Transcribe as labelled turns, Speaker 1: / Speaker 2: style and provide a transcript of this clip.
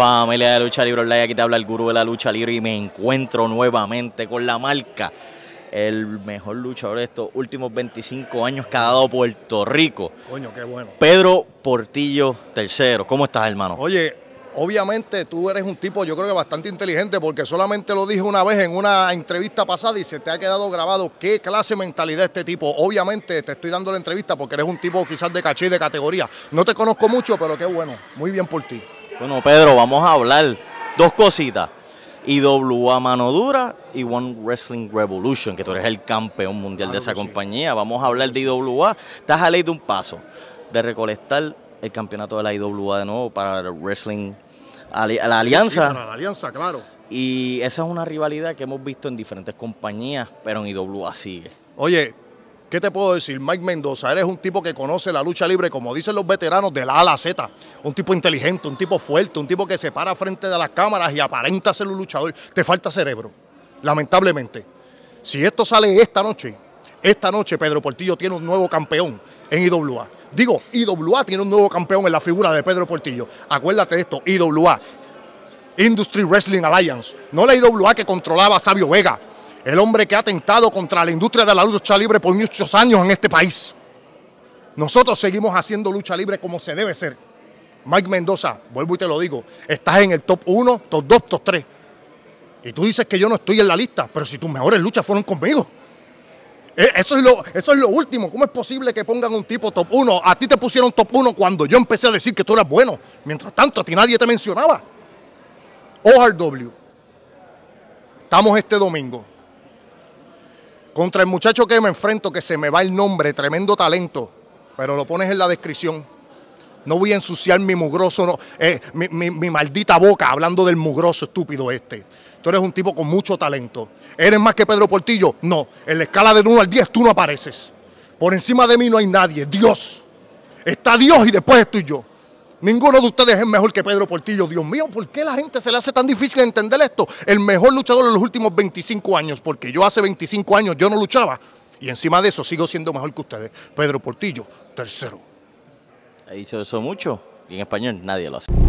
Speaker 1: Familia de Lucha Libre Online, aquí te habla el gurú de la lucha libre y me encuentro nuevamente con la marca, el mejor luchador de estos últimos 25 años que ha dado Puerto Rico. Coño, qué bueno. Pedro Portillo III, ¿cómo estás, hermano? Oye,
Speaker 2: obviamente tú eres un tipo, yo creo que bastante inteligente, porque solamente lo dije una vez en una entrevista pasada y se te ha quedado grabado qué clase de mentalidad este tipo. Obviamente te estoy dando la entrevista porque eres un tipo quizás de caché y de categoría. No te conozco mucho, pero qué bueno.
Speaker 1: Muy bien por ti. Bueno, Pedro, vamos a hablar dos cositas. IWA Mano Dura y One Wrestling Revolution, que tú eres el campeón mundial de esa compañía. Vamos a hablar de IWA. Estás a ley de un paso de recolectar el campeonato de la IWA de nuevo para el Wrestling, la alianza. para la alianza, claro. Y esa es una rivalidad que hemos visto en diferentes compañías, pero en IWA sigue. Oye, ¿Qué te puedo decir? Mike Mendoza, eres un tipo
Speaker 2: que conoce la lucha libre, como dicen los veteranos, de la A a la Z. Un tipo inteligente, un tipo fuerte, un tipo que se para frente de las cámaras y aparenta ser un luchador. Te falta cerebro, lamentablemente. Si esto sale esta noche, esta noche Pedro Portillo tiene un nuevo campeón en IWA. Digo, IWA tiene un nuevo campeón en la figura de Pedro Portillo. Acuérdate de esto, IWA, Industry Wrestling Alliance. No la IWA que controlaba a Sabio Vega, el hombre que ha atentado contra la industria de la lucha libre por muchos años en este país. Nosotros seguimos haciendo lucha libre como se debe ser. Mike Mendoza, vuelvo y te lo digo, estás en el top 1, top 2, top 3. Y tú dices que yo no estoy en la lista, pero si tus mejores luchas fueron conmigo. E, eso es, lo, eso es lo último. ¿Cómo es posible que pongan un tipo top 1? A ti te pusieron top 1 cuando yo empecé a decir que tú eras bueno. Mientras tanto, a ti nadie te mencionaba. ORW. Estamos este domingo. Contra el muchacho que me enfrento, que se me va el nombre, tremendo talento, pero lo pones en la descripción. No voy a ensuciar mi mugroso, eh, mi, maldita boca hablando del mugroso estúpido este. Tú eres un tipo con mucho talento. ¿Eres más que Pedro Portillo? No. En la escala de 1 al 10 tú no apareces. Por encima de mí no hay nadie. Dios. Está Dios y después estoy yo. Ninguno de ustedes es mejor que Pedro Portillo. Dios mío, ¿por qué la gente se le hace tan difícil entender esto? El mejor luchador de los últimos 25 años, porque yo hace 25 años yo no luchaba. Y encima de eso sigo siendo mejor que ustedes. Pedro Portillo,
Speaker 1: tercero. Ahí se eso mucho y en español nadie lo hace.